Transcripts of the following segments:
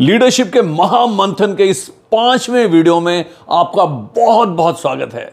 leadership के महामंथन के इस पांचवें वीडियो में आपका बहुत बहुत स्वागत है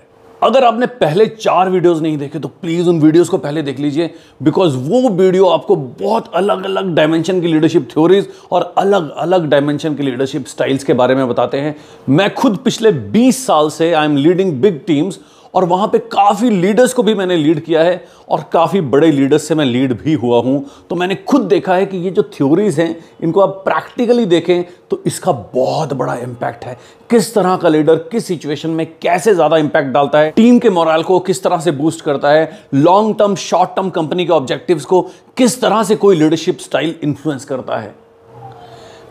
अगर आपने पहले चार वीडियोस नहीं देखे तो प्लीज़ उन वीडियोस को पहले देख लीजिए बिकॉज वो वीडियो आपको बहुत अलग अलग डायमेंशन की लीडरशिप थ्योरीज और अलग अलग डायमेंशन की लीडरशिप स्टाइल्स के बारे में बताते हैं मैं खुद पिछले 20 साल से I am leading big teams और वहाँ पे काफ़ी लीडर्स को भी मैंने लीड किया है और काफ़ी बड़े लीडर्स से मैं लीड भी हुआ हूँ तो मैंने खुद देखा है कि ये जो थ्योरीज़ हैं इनको आप प्रैक्टिकली देखें तो इसका बहुत बड़ा इम्पैक्ट है किस तरह का लीडर किस सिचुएशन में कैसे ज़्यादा इम्पैक्ट डालता है टीम के मोरल को किस तरह से बूस्ट करता है long term short term company के ऑब्जेक्टिव को किस तरह से कोई लीडरशिप स्टाइल इन्फ्लुएंस करता है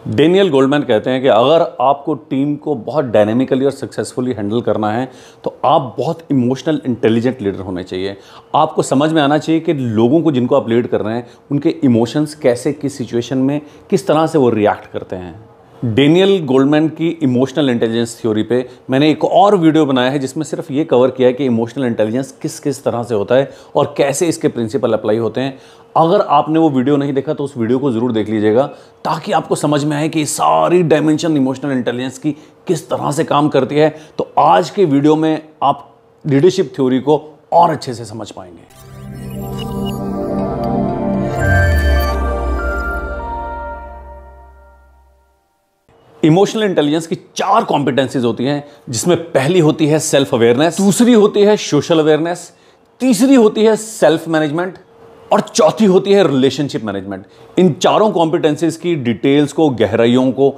डेनियल गोल्डमैन कहते हैं कि अगर आपको टीम को बहुत डायनेमिकली और सक्सेसफुली हैंडल करना है तो आप बहुत इमोशनल इंटेलिजेंट लीडर होने चाहिए आपको समझ में आना चाहिए कि लोगों को जिनको आप लीड कर रहे हैं उनके इमोशंस कैसे किस सिचुएशन में किस तरह से वो रिएक्ट करते हैं डेनियल गोल्डमैन की इमोशनल इंटेलिजेंस थ्योरी पे मैंने एक और वीडियो बनाया है जिसमें सिर्फ ये कवर किया है कि इमोशनल इंटेलिजेंस किस किस तरह से होता है और कैसे इसके प्रिंसिपल अप्लाई होते हैं अगर आपने वो वीडियो नहीं देखा तो उस वीडियो को ज़रूर देख लीजिएगा ताकि आपको समझ में आए कि सारी डायमेंशन इमोशनल इंटेलिजेंस की किस तरह से काम करती है तो आज के वीडियो में आप लीडरशिप थ्योरी को और अच्छे से समझ पाएंगे इमोशनल इंटेलिजेंस की चार कॉम्पिटेंसीज होती हैं जिसमें पहली होती है सेल्फ अवेयरनेस दूसरी होती है सोशल अवेयरनेस तीसरी होती है सेल्फ मैनेजमेंट और चौथी होती है रिलेशनशिप मैनेजमेंट इन चारों कॉम्पिटेंसीज की डिटेल्स को गहराइयों को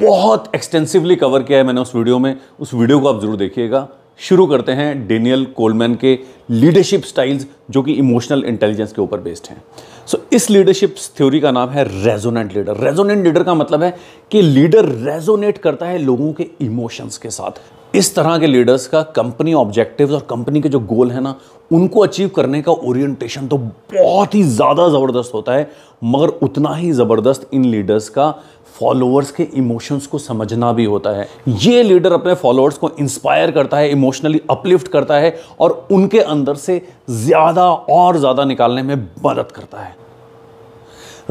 बहुत एक्सटेंसिवली कवर किया है मैंने उस वीडियो में उस वीडियो को आप ज़रूर देखिएगा शुरू करते हैं डेनियल कोलमैन के लीडरशिप स्टाइल्स जो कि इमोशनल इंटेलिजेंस के ऊपर बेस्ड हैं सो so, इस लीडरशिप थ्योरी का नाम है रेजोनेंट लीडर रेजोनेंट लीडर का मतलब है कि लीडर रेजोनेट करता है लोगों के इमोशंस के साथ इस तरह के लीडर्स का कंपनी ऑब्जेक्टिव्स और कंपनी के जो गोल है ना उनको अचीव करने का ओरिएंटेशन तो बहुत ही ज़्यादा ज़बरदस्त होता है मगर उतना ही ज़बरदस्त इन लीडर्स का फॉलोअर्स के इमोशंस को समझना भी होता है ये लीडर अपने फॉलोअर्स को इंस्पायर करता है इमोशनली अपलिफ्ट करता है और उनके अंदर से ज़्यादा और ज़्यादा निकालने में मदद करता है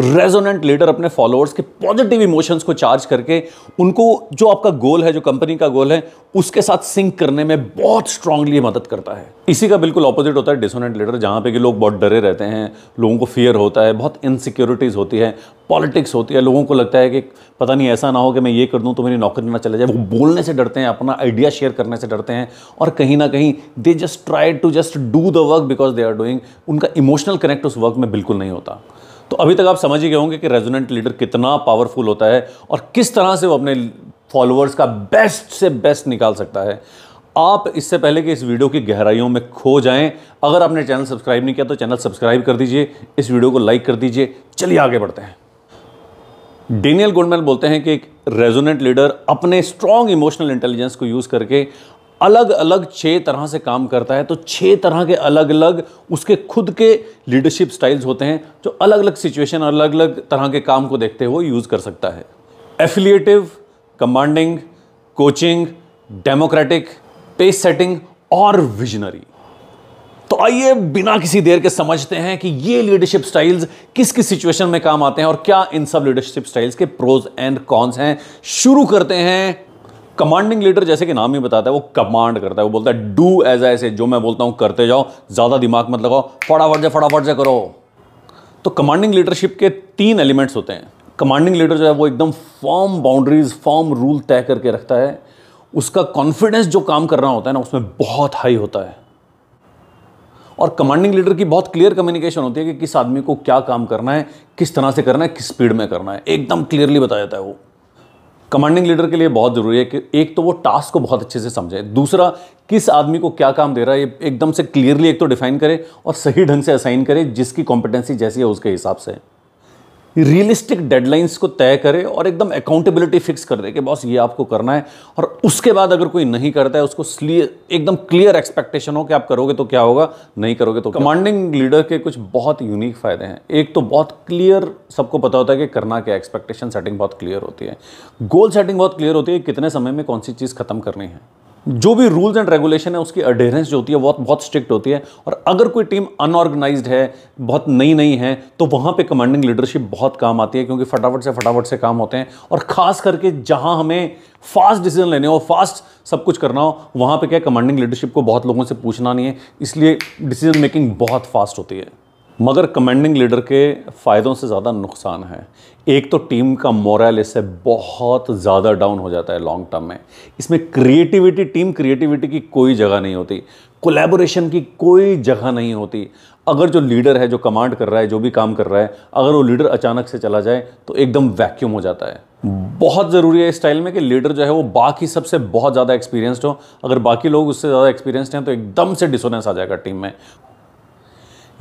रेजोनेंट लीडर अपने फॉलोअर्स के पॉजिटिव इमोशंस को चार्ज करके उनको जो आपका गोल है जो कंपनी का गोल है उसके साथ सिंक करने में बहुत स्ट्रांगली मदद करता है इसी का बिल्कुल ऑपोजिट होता है डिसोनेंट लीडर जहाँ पे कि लोग बहुत डरे रहते हैं लोगों को फियर होता है बहुत इनसिक्योरिटीज़ होती है पॉलिटिक्स होती है लोगों को लगता है कि पता नहीं ऐसा ना हो कि मैं ये कर दूँ तो मेरी नौकरी ना चले जाए वो बोलने से डरते हैं अपना आइडिया शेयर करने से डरते हैं और कहीं ना कहीं they just try to just do the work because they are doing उनका इमोशनल कनेक्ट उस वर्क में बिल्कुल नहीं होता तो अभी तक आप समझ ही गए होंगे कि रेजोनेंट लीडर कितना पावरफुल होता है और किस तरह से वो अपने फॉलोअर्स का बेस्ट से बेस्ट निकाल सकता है आप इससे पहले कि इस वीडियो की गहराइयों में खो जाएं अगर आपने चैनल सब्सक्राइब नहीं किया तो चैनल सब्सक्राइब कर दीजिए इस वीडियो को लाइक कर दीजिए चलिए आगे बढ़ते हैं डेनियल गुंडमैन बोलते हैं कि एक रेजोनेंट लीडर अपने स्ट्रॉन्ग इमोशनल इंटेलिजेंस को यूज़ करके अलग अलग छः तरह से काम करता है तो छः तरह के अलग अलग उसके खुद के लीडरशिप स्टाइल्स होते हैं जो अलग अलग सिचुएशन और अलग अलग तरह के काम को देखते हुए यूज़ कर सकता है affiliative commanding coaching democratic pace setting और विजनरी तो आइए बिना किसी देर के समझते हैं कि ये लीडरशिप स्टाइल्स किस किस सिचुएशन में काम आते हैं और क्या इन सब लीडरशिप स्टाइल्स के प्रोज एंड कॉन्स हैं शुरू करते हैं कमांडिंग लीडर जैसे कि नाम ही बताता है वो कमांड करता है वो बोलता है डू एज ऐसे जो मैं बोलता हूँ करते जाओ ज़्यादा दिमाग मत लगाओ फटाफट से फटाफट से करो तो कमांडिंग लीडरशिप के तीन एलिमेंट्स होते हैं कमांडिंग लीडर जो है वो एकदम फॉर्म बाउंड्रीज फॉर्म रूल तय करके रखता है उसका कॉन्फिडेंस जो काम कर रहा होता है ना उसमें बहुत हाई होता है और कमांडिंग लीडर की बहुत क्लियर कम्युनिकेशन होती है कि किस आदमी को क्या काम करना है किस तरह से करना है किस स्पीड में करना है एकदम क्लियरली बताया जाता है वो कमांडिंग लीडर के लिए बहुत ज़रूरी है कि एक तो वो टास्क को बहुत अच्छे से समझे दूसरा किस आदमी को क्या काम दे रहा है ये एकदम से क्लियरली एक तो डिफाइन करे और सही ढंग से असाइन करे जिसकी कॉम्पिटेंसी जैसी है उसके हिसाब से रियलिस्टिक डेडलाइंस को तय करे और एकदम अकाउंटेबिलिटी फिक्स कर दे कि बॉस ये आपको करना है और उसके बाद अगर कोई नहीं करता है उसको एकदम क्लियर एक्सपेक्टेशन हो कि आप करोगे तो क्या होगा नहीं करोगे तो कमांडिंग लीडर के कुछ बहुत यूनिक फ़ायदे हैं एक तो बहुत क्लियर सबको पता होता है कि करना क्या एक्सपेक्टेशन सेटिंग बहुत क्लियर होती है गोल सेटिंग बहुत क्लियर होती है कितने समय में कौन सी चीज़ खत्म करनी है जो भी रूल्स एंड रेगुलेशन है उसकी अडेरेंस जो होती है बहुत बहुत स्ट्रिक्ट होती है और अगर कोई टीम अनऑर्गेनाइज है बहुत नई नई है तो वहाँ पे कमांडिंग लीडरशिप बहुत काम आती है क्योंकि फटाफट से फटाफट से काम होते हैं और ख़ास करके जहाँ हमें फास्ट डिसीजन लेने हो फास्ट सब कुछ करना हो वहाँ पर क्या कमांडिंग लीडरशिप को बहुत लोगों से पूछना नहीं है इसलिए डिसीजन मेकिंग बहुत फास्ट होती है मगर कमांडिंग लीडर के फ़ायदों से ज़्यादा नुकसान है एक तो टीम का मोरल इससे बहुत ज़्यादा डाउन हो जाता है लॉन्ग टर्म में इसमें क्रिएटिविटी टीम क्रिएटिविटी की कोई जगह नहीं होती कोलेबोरेशन की कोई जगह नहीं होती अगर जो लीडर है जो कमांड कर रहा है जो भी काम कर रहा है अगर वो लीडर अचानक से चला जाए तो एकदम वैक्यूम हो जाता है बहुत ज़रूरी है इस स्टाइल में कि लीडर जो है वो बाकी सबसे बहुत ज़्यादा एक्सपीरियंस्ड हो अगर बाकी लोग उससे ज़्यादा एक्सपीरियंस्ड हैं तो एकदम से डिसोनेंस आ जाएगा टीम में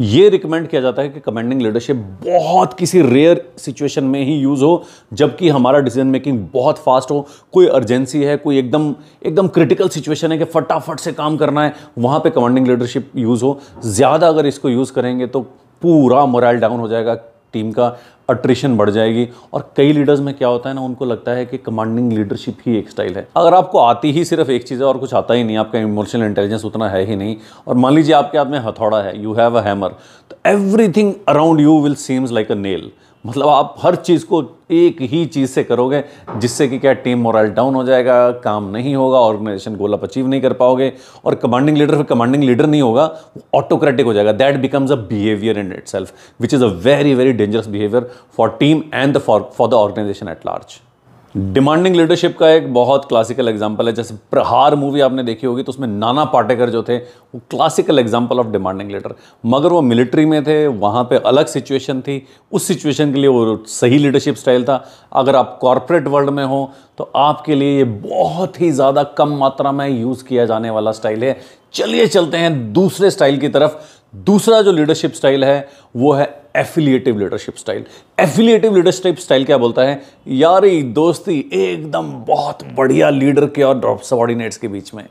ये रिकमेंड किया जाता है कि कमेंडिंग लीडरशिप बहुत किसी रेयर सिचुएशन में ही यूज़ हो जबकि हमारा डिसीजन मेकिंग बहुत फास्ट हो कोई अर्जेंसी है कोई एकदम एकदम क्रिटिकल सिचुएशन है कि फटाफट से काम करना है वहाँ पे कमांडिंग लीडरशिप यूज़ हो ज़्यादा अगर इसको यूज़ करेंगे तो पूरा मोरल डाउन हो जाएगा टीम का अट्रेशन बढ़ जाएगी और कई लीडर्स में क्या होता है ना उनको लगता है कि कमांडिंग लीडरशिप ही एक स्टाइल है अगर आपको आती ही सिर्फ एक चीज़ है और कुछ आता ही नहीं आपका इमोशनल इंटेलिजेंस उतना है ही नहीं और मान लीजिए आपके हाथ में हथौड़ा है यू हैव अ हैमर तो everything around you will seems like a nail मतलब आप हर चीज़ को एक ही चीज़ से करोगे जिससे कि क्या टीम मोरल डाउन हो जाएगा काम नहीं होगा ऑर्गेनाइजेशन गोल आप अचीव नहीं कर पाओगे और कमांडिंग लीडर फिर कमांडिंग लीडर नहीं होगा वो ऑटोक्रेटिक हो जाएगा that becomes a behaviour in itself which is a very very dangerous behaviour for team and for for the organisation at large demanding leadership का एक बहुत क्लासिकल एग्जांपल है जैसे प्रहार मूवी आपने देखी होगी तो उसमें नाना पाटेकर जो थे वो classical example of demanding leader मगर वो मिलिट्री में थे वहाँ पे अलग सिचुएशन थी उस सिचुएशन के लिए वो सही लीडरशिप स्टाइल था अगर आप कॉरपोरेट वर्ल्ड में हो तो आपके लिए ये बहुत ही ज़्यादा कम मात्रा में यूज़ किया जाने वाला स्टाइल है चलिए चलते हैं दूसरे स्टाइल की तरफ दूसरा जो लीडरशिप स्टाइल है वो है affiliative leadership style affiliative leadership style क्या बोलता है यारी दोस्ती एकदम बहुत बढ़िया लीडर के और सबॉर्डिनेट्स के बीच में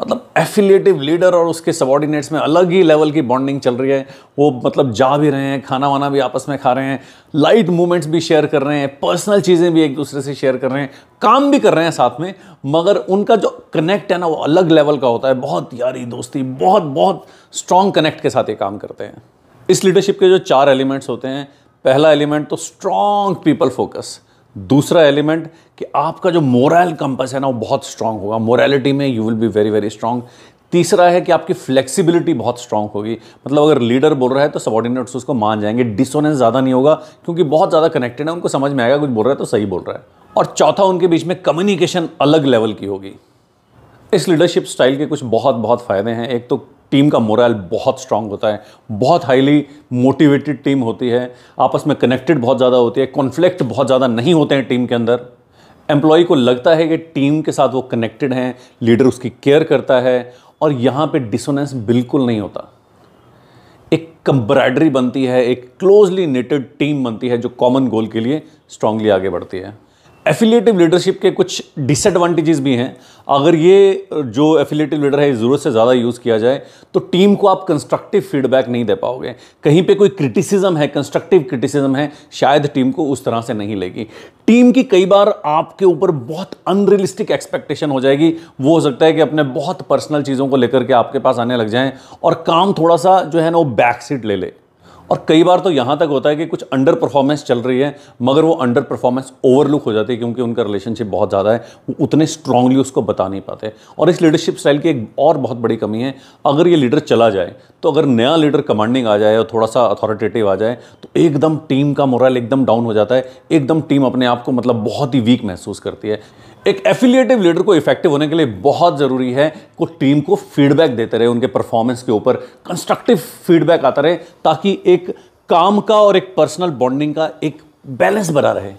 मतलब एफिलिएटिव लीडर और उसके सबॉर्डिनेट्स में अलग ही लेवल की बॉन्डिंग चल रही है वो मतलब जा भी रहे हैं खाना वाना भी आपस में खा रहे हैं लाइट मूवमेंट्स भी शेयर कर रहे हैं पर्सनल चीज़ें भी एक दूसरे से शेयर कर रहे हैं काम भी कर रहे हैं साथ में मगर उनका जो कनेक्ट है ना वो अलग लेवल का होता है बहुत यारी दोस्ती बहुत बहुत स्ट्रॉन्ग कनेक्ट के साथ ये काम करते हैं इस लीडरशिप के जो चार एलिमेंट्स होते हैं पहला एलिमेंट तो स्ट्रॉन्ग पीपल फोकस दूसरा एलिमेंट कि आपका जो मोरल कंपस है ना वो बहुत स्ट्रांग होगा मोरालिटी में you will be very very strong तीसरा है कि आपकी फ्लेक्सिबिलिटी बहुत स्ट्रांग होगी मतलब अगर लीडर बोल रहा है तो सबॉर्डिनेट्स उसको मान जाएंगे डिसोनेंस ज़्यादा नहीं होगा क्योंकि बहुत ज़्यादा कनेक्टेड है उनको समझ में आएगा कुछ बोल रहा है तो सही बोल रहा है और चौथा उनके बीच में कम्युनिकेशन अलग लेवल की होगी इस लीडरशिप स्टाइल के कुछ बहुत बहुत फ़ायदे हैं एक तो टीम का मोरल बहुत स्ट्रांग होता है बहुत हाईली मोटिवेटेड टीम होती है आपस में कनेक्टेड बहुत ज़्यादा होती है कॉन्फ्लिक्ट बहुत ज़्यादा नहीं होते हैं टीम के अंदर एम्प्लॉय को लगता है कि टीम के साथ वो कनेक्टेड हैं लीडर उसकी केयर करता है और यहाँ पे डिसोनेंस बिल्कुल नहीं होता एक कंब्राइडरी बनती है एक क्लोजली नेटेड टीम बनती है जो कॉमन गोल के लिए स्ट्रांगली आगे बढ़ती है एफिलेटिव लीडरशिप के कुछ डिसएडवांटेजेस भी हैं अगर ये जो एफिलेटिव लीडर है ज़रूरत से ज़्यादा यूज़ किया जाए तो टीम को आप कंस्ट्रक्टिव फीडबैक नहीं दे पाओगे कहीं पे कोई क्रिटिसिज्म है कंस्ट्रक्टिव क्रिटिसिज्म है शायद टीम को उस तरह से नहीं लेगी टीम की कई बार आपके ऊपर बहुत अनरियलिस्टिक एक्सपेक्टेशन हो जाएगी वो हो सकता है कि अपने बहुत पर्सनल चीज़ों को लेकर के आपके पास आने लग जाएँ और काम थोड़ा सा जो है ना वो बैक सीट ले ले और कई बार तो यहाँ तक होता है कि कुछ अंडर परफॉर्मेंस चल रही है मगर वो अंडर परफॉर्मेंस ओवरलुक हो जाती है क्योंकि उनका रिलेशनशिप बहुत ज़्यादा है वो उतने स्ट्रांगली उसको बता नहीं पाते और इस लीडरशिप स्टाइल की एक और बहुत बड़ी कमी है अगर ये लीडर चला जाए तो अगर नया लीडर कमांडिंग आ जाए और थोड़ा सा अथॉरिटेटिव आ जाए तो एकदम टीम का मोरल एकदम डाउन हो जाता है एकदम टीम अपने आप को मतलब बहुत ही वीक महसूस करती है एक एफिलिएटिव लीडर को इफेक्टिव होने के लिए बहुत ज़रूरी है को टीम को फीडबैक देते रहे उनके परफॉर्मेंस के ऊपर कंस्ट्रक्टिव फीडबैक आता रहे ताकि एक काम का और एक पर्सनल बॉन्डिंग का एक बैलेंस बना रहे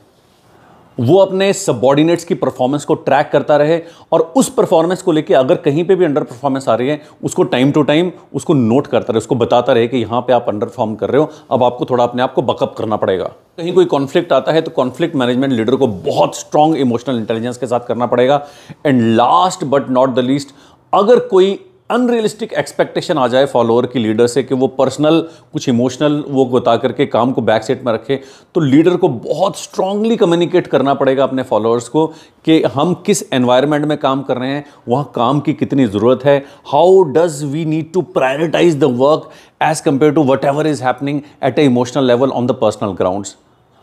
वो अपने सबॉर्डिनेट्स की परफॉर्मेंस को ट्रैक करता रहे और उस परफॉर्मेंस को लेके अगर कहीं पे भी अंडर परफॉर्मेंस आ रही है उसको टाइम टू टाइम उसको नोट करता रहे उसको बताता रहे कि यहाँ पे आप अंडर परफॉर्म कर रहे हो अब आपको थोड़ा अपने आप को बकअप करना पड़ेगा कहीं कोई कॉन्फ्लिक्ट आता है तो कॉन्फ्लिक्ट मैनेजमेंट लीडर को बहुत स्ट्रांग इमोशनल इंटेलिजेंस के साथ करना पड़ेगा and last but not the least अगर कोई अनरियलिस्टिक एक्सपेक्टेशन आ जाए फॉलोअर की लीडर से कि वो पर्सनल कुछ इमोशनल वो बता करके काम को बैक सेट में रखे तो लीडर को बहुत स्ट्रांगली कम्युनिकेट करना पड़ेगा अपने फॉलोअर्स को कि हम किस एनवायरनमेंट में काम कर रहे हैं वहाँ काम की कितनी ज़रूरत है how does we need to prioritise the work as compared to whatever is happening at a emotional level on the personal grounds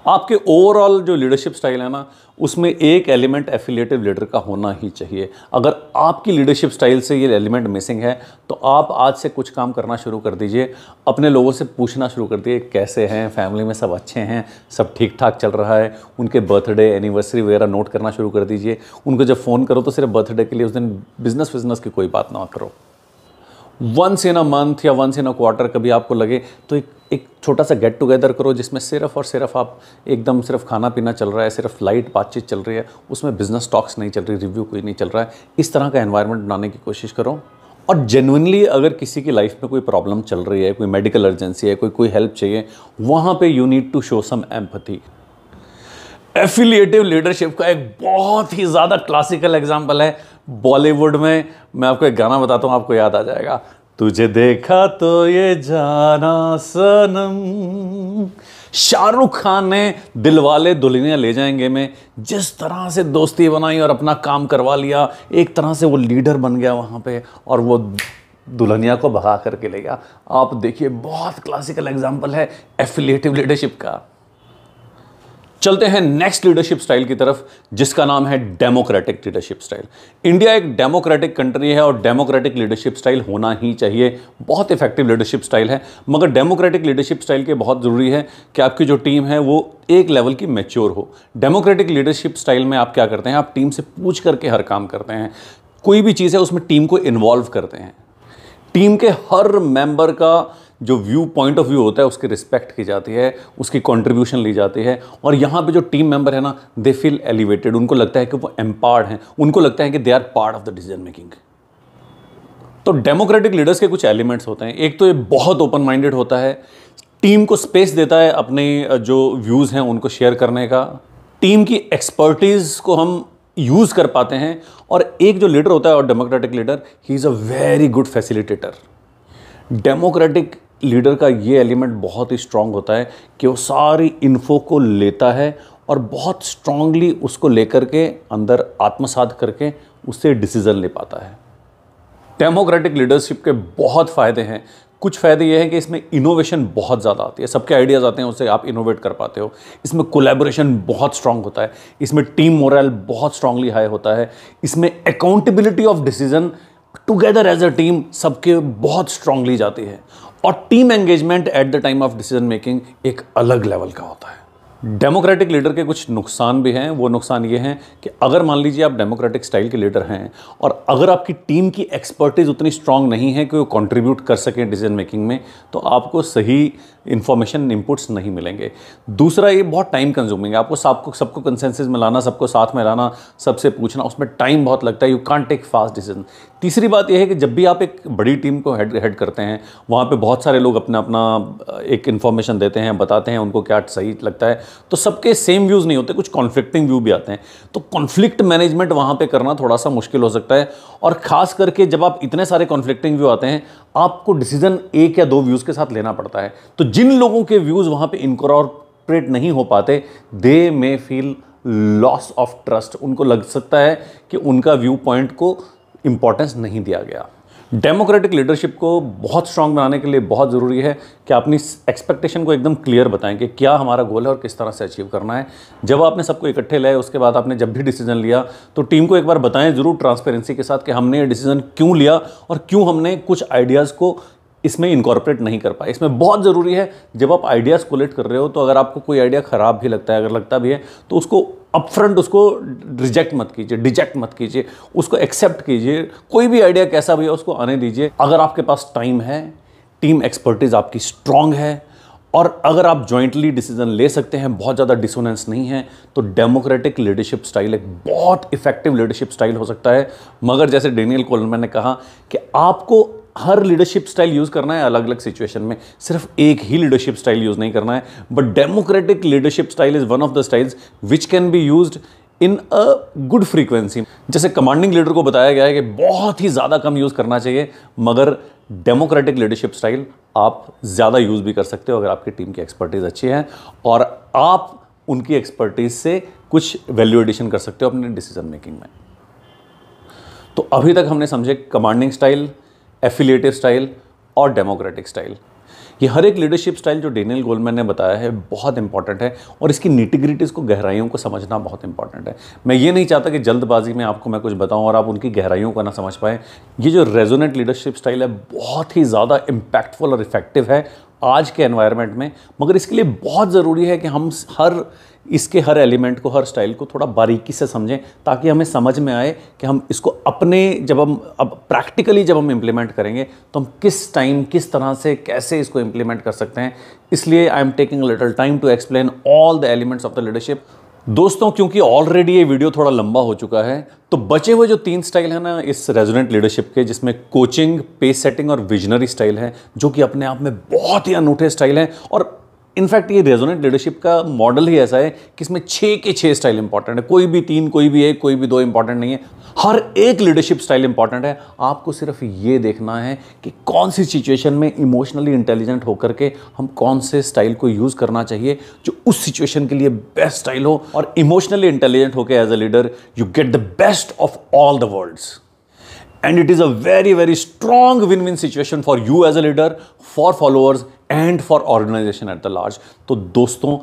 आपके ओवरऑल जो लीडरशिप स्टाइल है ना उसमें एक एलिमेंट एफिलेटिव लीडर का होना ही चाहिए अगर आपकी लीडरशिप स्टाइल से ये एलिमेंट मिसिंग है तो आप आज से कुछ काम करना शुरू कर दीजिए अपने लोगों से पूछना शुरू कर दीजिए कैसे हैं फैमिली में सब अच्छे हैं सब ठीक ठाक चल रहा है उनके बर्थडे एनिवर्सरी वगैरह नोट करना शुरू कर दीजिए उनको जब फ़ोन करो तो सिर्फ बर्थडे के लिए उस दिन बिज़नेस विजनेस की कोई बात ना करो वंस इन अ मंथ या वंस इन अ क्वार्टर कभी आपको लगे तो एक एक छोटा सा गेट टुगेदर करो जिसमें सिर्फ और सिर्फ आप एकदम सिर्फ खाना पीना चल रहा है सिर्फ लाइट बातचीत चल रही है उसमें बिजनेस टॉक्स नहीं चल रही रिव्यू कोई नहीं चल रहा है इस तरह का एनवायरनमेंट बनाने की कोशिश करो और जेनुनली अगर किसी की लाइफ में कोई प्रॉब्लम चल रही है कोई मेडिकल अर्जेंसी है कोई कोई हेल्प चाहिए वहाँ पे you need to show some empathy affiliative leadership का एक बहुत ही ज़्यादा क्लासिकल एग्जाम्पल है बॉलीवुड में मैं आपको एक गाना बताता हूँ आपको याद आ जाएगा तुझे देखा तो ये जाना सनम शाहरुख खान ने दिलवाले दुल्हनिया ले जाएंगे में जिस तरह से दोस्ती बनाई और अपना काम करवा लिया एक तरह से वो लीडर बन गया वहाँ पे और वो दुल्हनिया को भगा करके ले गया आप देखिए बहुत क्लासिकल एग्जाम्पल है एफिलेटिव लीडरशिप का चलते हैं नेक्स्ट लीडरशिप स्टाइल की तरफ जिसका नाम है डेमोक्रेटिक लीडरशिप स्टाइल इंडिया एक डेमोक्रेटिक कंट्री है और डेमोक्रेटिक लीडरशिप स्टाइल होना ही चाहिए बहुत इफेक्टिव लीडरशिप स्टाइल है मगर डेमोक्रेटिक लीडरशिप स्टाइल के बहुत ज़रूरी है कि आपकी जो टीम है वो एक लेवल की मेच्योर हो डेमोक्रेटिक लीडरशिप स्टाइल में आप क्या करते हैं आप टीम से पूछ करके हर काम करते हैं कोई भी चीज़ है उसमें टीम को इन्वॉल्व करते हैं टीम के हर मेंबर का जो व्यू पॉइंट ऑफ व्यू होता है उसकी रिस्पेक्ट की जाती है उसकी कॉन्ट्रीब्यूशन ली जाती है और यहाँ पे जो टीम मेंबर है ना दे फील एलिवेटेड उनको लगता है कि वो एम्पार्ड हैं उनको लगता है कि they are part of the decision making तो डेमोक्रेटिक लीडर्स के कुछ एलिमेंट्स होते हैं एक तो ये बहुत ओपन माइंडेड होता है टीम को स्पेस देता है अपने जो व्यूज़ हैं उनको शेयर करने का टीम की एक्सपर्टीज़ को हम यूज़ कर पाते हैं और एक जो लीडर होता है और democratic leader he is a very good facilitator democratic leader का ये एलिमेंट बहुत ही स्ट्रांग होता है कि वो सारी इन्फो को लेता है और बहुत स्ट्रांगली उसको लेकर के अंदर आत्मसात करके उससे डिसीज़न ले पाता है डेमोक्रेटिक लीडरशिप के बहुत फ़ायदे हैं कुछ फ़ायदे ये हैं कि इसमें इनोवेशन बहुत ज़्यादा आती है सबके आइडियाज़ आते हैं उससे आप इनोवेट कर पाते हो इसमें कोलेबोरेशन बहुत स्ट्रांग होता है इसमें टीम मोरल बहुत स्ट्रांगली हाई होता है इसमें accountability of decision together as a team सबके बहुत स्ट्रांगली जाती है और team engagement at the time of decision making एक अलग लेवल का होता है डेमोक्रेटिक लीडर के कुछ नुकसान भी हैं वो नुकसान ये हैं कि अगर मान लीजिए आप डेमोक्रेटिक स्टाइल के लीडर हैं और अगर आपकी टीम की एक्सपर्टीज़ उतनी स्ट्रांग नहीं है कि वो कंट्रीब्यूट कर सकें डिसीजन मेकिंग में तो आपको सही इन्फॉर्मेशन इनपुट्स नहीं मिलेंगे दूसरा ये बहुत टाइम कंज्यूमिंग है आपको सबको सबको कंसेंसिस में लाना सबको साथ में लाना सबसे पूछना उसमें टाइम बहुत लगता है you can't take fast decision तीसरी बात यह है कि जब भी आप एक बड़ी टीम को हेड हेड करते हैं वहाँ पे बहुत सारे लोग अपना अपना एक इन्फॉर्मेशन देते हैं बताते हैं उनको क्या सही लगता है तो सबके सेम व्यूज़ नहीं होते कुछ कॉन्फ्लिक्टिंग व्यू भी आते हैं तो कॉन्फ्लिक्ट मैनेजमेंट वहाँ पर करना थोड़ा सा मुश्किल हो सकता है और ख़ास करके जब आप इतने सारे कॉन्फ्लिक्टिंग व्यू आते हैं आपको डिसीजन एक या दो व्यूज़ के साथ लेना पड़ता है तो जिन लोगों के व्यूज़ वहाँ पर इनकॉर्पोरेट नहीं हो पाते they may feel loss of trust उनको लग सकता है कि उनका व्यू पॉइंट को इंपॉर्टेंस नहीं दिया गया डेमोक्रेटिक लीडरशिप को बहुत स्ट्रांग बनाने के लिए बहुत ज़रूरी है कि अपनी एक्सपेक्टेशन को एकदम क्लियर बताएं कि क्या हमारा गोल है और किस तरह से अचीव करना है जब आपने सबको इकट्ठे लाए उसके बाद आपने जब भी डिसीजन लिया तो टीम को एक बार बताएं ज़रूर ट्रांसपेरेंसी के साथ कि हमने ये डिसीजन क्यों लिया और क्यों हमने कुछ आइडियाज़ को इसमें इंकॉर्पोरेट नहीं कर पाए इसमें बहुत ज़रूरी है जब आप आइडियाज़ कोलेक्ट कर रहे हो तो अगर आपको कोई आइडिया ख़राब भी लगता है अगर लगता भी है तो उसको अपफ्रंट उसको रिजेक्ट मत कीजिए डिजेक्ट मत कीजिए उसको एक्सेप्ट कीजिए कोई भी आइडिया कैसा भी हो उसको आने दीजिए अगर आपके पास टाइम है टीम एक्सपर्टीज़ आपकी स्ट्रांग है और अगर आप जॉइंटली डिसीजन ले सकते हैं बहुत ज़्यादा डिसोनेंस नहीं है तो डेमोक्रेटिक लीडरशिप स्टाइल एक बहुत इफेक्टिव लीडरशिप स्टाइल हो सकता है मगर जैसे डेनियल कोलमैन ने कहा कि आपको हर लीडरशिप स्टाइल यूज़ करना है अलग अलग सिचुएशन में सिर्फ एक ही लीडरशिप स्टाइल यूज़ नहीं करना है but democratic leadership style is one of the styles which can be use in a good frequency जैसे कमांडिंग लीडर को बताया गया है कि बहुत ही ज़्यादा कम यूज़ करना चाहिए मगर डेमोक्रेटिक लीडरशिप स्टाइल आप ज़्यादा यूज़ भी कर सकते हो अगर आपकी टीम की एक्सपर्टीज़ अच्छी है और आप उनकी एक्सपर्टीज़ से कुछ वैल्यू एडिशन कर सकते हो अपने डिसीजन मेकिंग में तो अभी तक हमने समझे कमांडिंग स्टाइल एफिलेटिव स्टाइल और डेमोक्रेटिक स्टाइल ये हर एक लीडरशिप स्टाइल जो डेनियल गोलमैन ने बताया है बहुत इंपॉर्टेंट है और इसकी निटिग्रिटीज़ को गहराइयों को समझना बहुत इंपॉर्टेंट है मैं ये नहीं चाहता कि जल्दबाजी में आपको मैं कुछ बताऊं और आप उनकी गहराइयों को ना समझ पाएँ ये जो रेजोनेंट लीडरशिप स्टाइल है बहुत ही ज़्यादा इम्पैक्टफुल और इफेक्टिव है आज के एन्वायरमेंट में मगर इसके लिए बहुत ज़रूरी है कि हम हर इसके हर एलिमेंट को हर स्टाइल को थोड़ा बारीकी से समझें ताकि हमें समझ में आए कि हम इसको अपने जब हम अब प्रैक्टिकली जब हम इम्प्लीमेंट करेंगे तो हम किस टाइम किस तरह से कैसे इसको इम्प्लीमेंट कर सकते हैं इसलिए I am taking little time to explain all the elements of the leadership दोस्तों क्योंकि ऑलरेडी ये वीडियो थोड़ा लंबा हो चुका है तो बचे हुए जो तीन स्टाइल है ना इस रेजोनेंट लीडरशिप के जिसमें कोचिंग पेस सेटिंग और विजनरी स्टाइल है जो कि अपने आप में बहुत ही अनूठे स्टाइल हैं और इनफैक्ट ये रेजोनेंट लीडरशिप का मॉडल ही ऐसा है कि इसमें छः के छः स्टाइल इंपॉर्टेंट है कोई भी तीन कोई भी एक कोई भी दो इंपॉर्टेंट नहीं है हर एक लीडरशिप स्टाइल इंपॉर्टेंट है आपको सिर्फ ये देखना है कि कौन सी सिचुएशन में इमोशनली इंटेलिजेंट होकर के हम कौन से स्टाइल को यूज़ करना चाहिए जो उस सिचुएशन के लिए बेस्ट स्टाइल हो और इमोशनली इंटेलिजेंट होकर as a leader you get the best of all the worlds and it is a very very strong win win situation for you as a leader for followers and for organisation at the large तो दोस्तों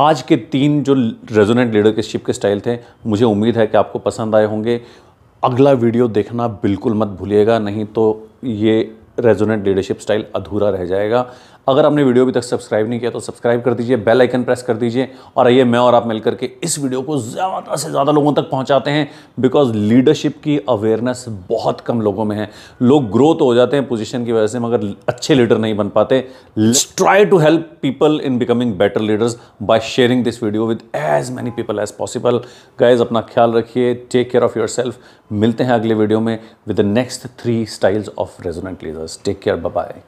आज के तीन जो resonant leadership के style थे मुझे उम्मीद है कि आपको पसंद आए होंगे अगला वीडियो देखना बिल्कुल मत भूलिएगा नहीं तो ये रेजोनेंट लीडरशिप स्टाइल अधूरा रह जाएगा अगर आपने वीडियो अभी तक सब्सक्राइब नहीं किया तो सब्सक्राइब कर दीजिए बेल आइकन प्रेस कर दीजिए और आइए मैं और आप मिलकर के इस वीडियो को ज़्यादा से ज़्यादा लोगों तक पहुँचाते हैं बिकॉज लीडरशिप की अवेयरनेस बहुत कम लोगों में है लोग ग्रो तो हो जाते हैं पोजिशन की वजह से मगर अच्छे लीडर नहीं बन पाते try to help people in becoming better leaders by sharing this video with as many people as possible guys अपना ख्याल रखिए take care of yourself मिलते हैं अगले वीडियो में with the next three styles of resonant leaders take care bye